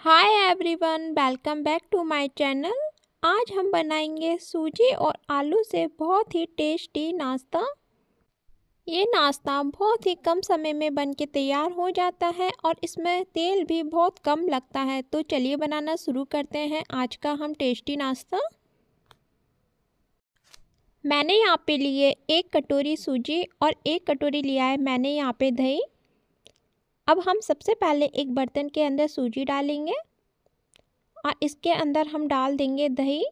hi everyone welcome back to my channel आज हम बनाएंगे सूजी और आलू से बहुत ही टेस्टी नाश्ता ये नाश्ता बहुत ही कम समय में बन के तैयार हो जाता है और इसमें तेल भी बहुत कम लगता है तो चलिए बनाना शुरू करते हैं आज का हम टेस्टी नाश्ता मैंने यहाँ पे लिए एक कटोरी सूजी और एक कटोरी लिया है मैंने यहाँ पे दही अब हम सबसे पहले एक बर्तन के अंदर सूजी डालेंगे और इसके अंदर हम डाल देंगे दही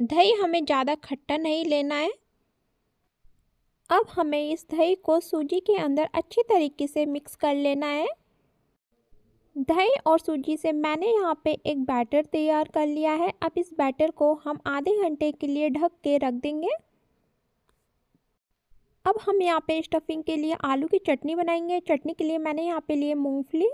दही हमें ज़्यादा खट्टा नहीं लेना है अब हमें इस दही को सूजी के अंदर अच्छी तरीके से मिक्स कर लेना है दही और सूजी से मैंने यहाँ पे एक बैटर तैयार कर लिया है अब इस बैटर को हम आधे घंटे के लिए ढक के रख देंगे अब हम यहाँ पे स्टफिंग के लिए आलू की चटनी बनाएंगे चटनी के लिए मैंने यहाँ पे लिए मूंगफली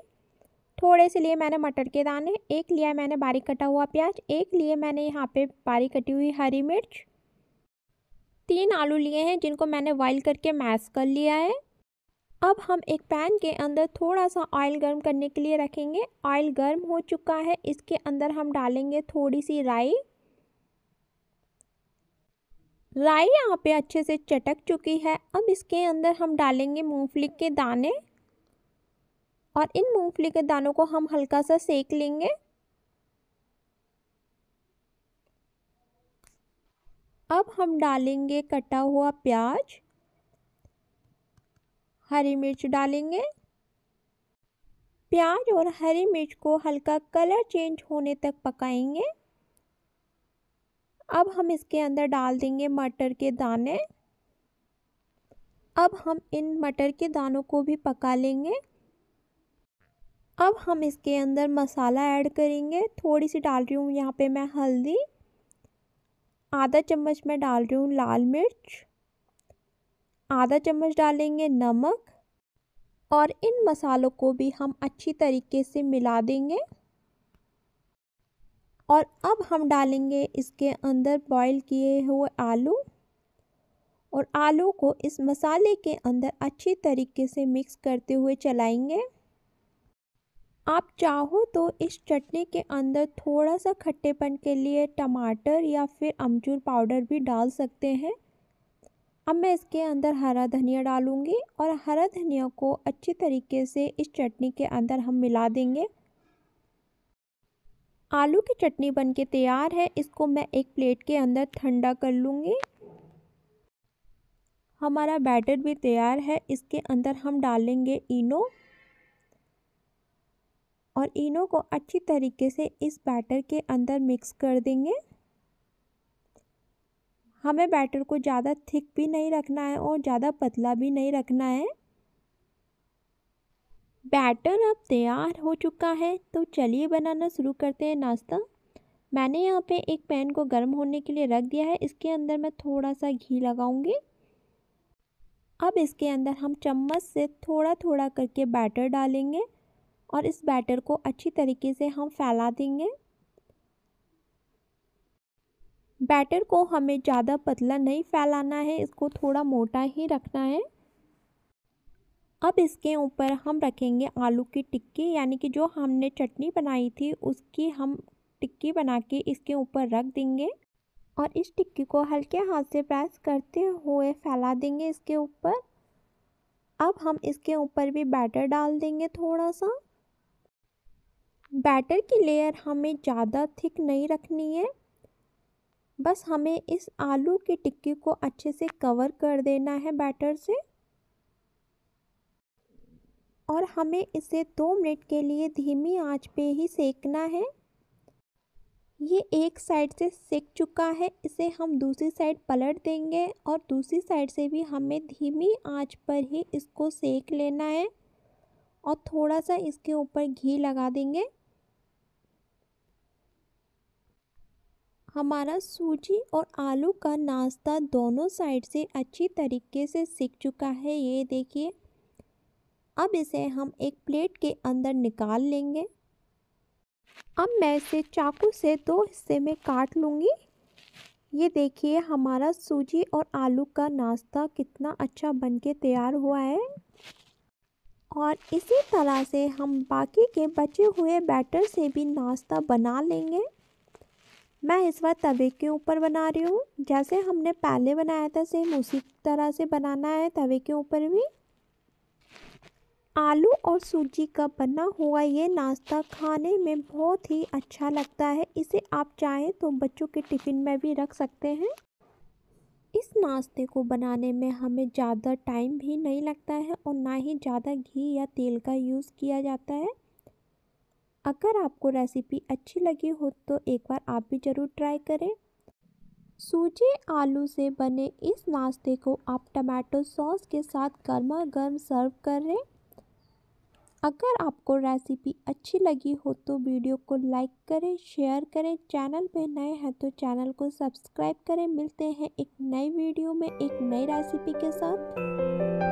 थोड़े से लिए मैंने मटर के दाने एक लिया मैंने बारीक कटा हुआ प्याज एक लिए मैंने यहाँ पे बारीक कटी हुई हरी मिर्च तीन आलू लिए हैं जिनको मैंने बॉइल करके मैश कर लिया है अब हम एक पैन के अंदर थोड़ा सा ऑयल गर्म करने के लिए रखेंगे ऑयल गर्म हो चुका है इसके अंदर हम डालेंगे थोड़ी सी राई राई यहाँ पे अच्छे से चटक चुकी है अब इसके अंदर हम डालेंगे मूंगफली के दाने और इन मूंगफली के दानों को हम हल्का सा सेक लेंगे अब हम डालेंगे कटा हुआ प्याज हरी मिर्च डालेंगे प्याज और हरी मिर्च को हल्का कलर चेंज होने तक पकाएंगे अब हम इसके अंदर डाल देंगे मटर के दाने अब हम इन मटर के दानों को भी पका लेंगे अब हम इसके अंदर मसाला ऐड करेंगे थोड़ी सी डाल रही हूँ यहाँ पे मैं हल्दी आधा चम्मच मैं डाल रही हूँ लाल मिर्च आधा चम्मच डालेंगे नमक और इन मसालों को भी हम अच्छी तरीके से मिला देंगे और अब हम डालेंगे इसके अंदर बॉईल किए हुए आलू और आलू को इस मसाले के अंदर अच्छी तरीके से मिक्स करते हुए चलाएंगे आप चाहो तो इस चटनी के अंदर थोड़ा सा खट्टेपन के लिए टमाटर या फिर अमचूर पाउडर भी डाल सकते हैं अब मैं इसके अंदर हरा धनिया डालूंगी और हरा धनिया को अच्छी तरीके से इस चटनी के अंदर हम मिला देंगे आलू की चटनी बनके तैयार है इसको मैं एक प्लेट के अंदर ठंडा कर लूँगी हमारा बैटर भी तैयार है इसके अंदर हम डालेंगे इनो और इनो को अच्छी तरीके से इस बैटर के अंदर मिक्स कर देंगे हमें बैटर को ज़्यादा थिक भी नहीं रखना है और ज़्यादा पतला भी नहीं रखना है बैटर अब तैयार हो चुका है तो चलिए बनाना शुरू करते हैं नाश्ता मैंने यहाँ पे एक पैन को गर्म होने के लिए रख दिया है इसके अंदर मैं थोड़ा सा घी लगाऊंगी अब इसके अंदर हम चम्मच से थोड़ा थोड़ा करके बैटर डालेंगे और इस बैटर को अच्छी तरीके से हम फैला देंगे बैटर को हमें ज़्यादा पतला नहीं फैलाना है इसको थोड़ा मोटा ही रखना है अब इसके ऊपर हम रखेंगे आलू की टिक्की यानी कि जो हमने चटनी बनाई थी उसकी हम टिक्की बना के इसके ऊपर रख देंगे और इस टिक्की को हल्के हाथ से प्रेस करते हुए फैला देंगे इसके ऊपर अब हम इसके ऊपर भी बैटर डाल देंगे थोड़ा सा बैटर की लेयर हमें ज़्यादा थिक नहीं रखनी है बस हमें इस आलू की टिक्की को अच्छे से कवर कर देना है बैटर से और हमें इसे दो मिनट के लिए धीमी आंच पे ही सेकना है ये एक साइड से सेक चुका है इसे हम दूसरी साइड पलट देंगे और दूसरी साइड से भी हमें धीमी आंच पर ही इसको सेक लेना है और थोड़ा सा इसके ऊपर घी लगा देंगे हमारा सूजी और आलू का नाश्ता दोनों साइड से अच्छी तरीके से सीख चुका है ये देखिए अब इसे हम एक प्लेट के अंदर निकाल लेंगे अब मैं इसे चाकू से दो हिस्से में काट लूँगी ये देखिए हमारा सूजी और आलू का नाश्ता कितना अच्छा बनके तैयार हुआ है और इसी तरह से हम बाकी के बचे हुए बैटर से भी नाश्ता बना लेंगे मैं इस बार तवे के ऊपर बना रही हूँ जैसे हमने पहले बनाया था सेम उसी तरह से बनाना है तवे के ऊपर भी आलू और सूजी का बना हुआ ये नाश्ता खाने में बहुत ही अच्छा लगता है इसे आप चाहें तो बच्चों के टिफ़िन में भी रख सकते हैं इस नाश्ते को बनाने में हमें ज़्यादा टाइम भी नहीं लगता है और ना ही ज़्यादा घी या तेल का यूज़ किया जाता है अगर आपको रेसिपी अच्छी लगी हो तो एक बार आप भी ज़रूर ट्राई करें सूजी आलू से बने इस नाश्ते को आप टमाटो सॉस के साथ गर्मा गर्म सर्व करें अगर आपको रेसिपी अच्छी लगी हो तो वीडियो को लाइक करें शेयर करें चैनल पर नए हैं तो चैनल को सब्सक्राइब करें मिलते हैं एक नई वीडियो में एक नई रेसिपी के साथ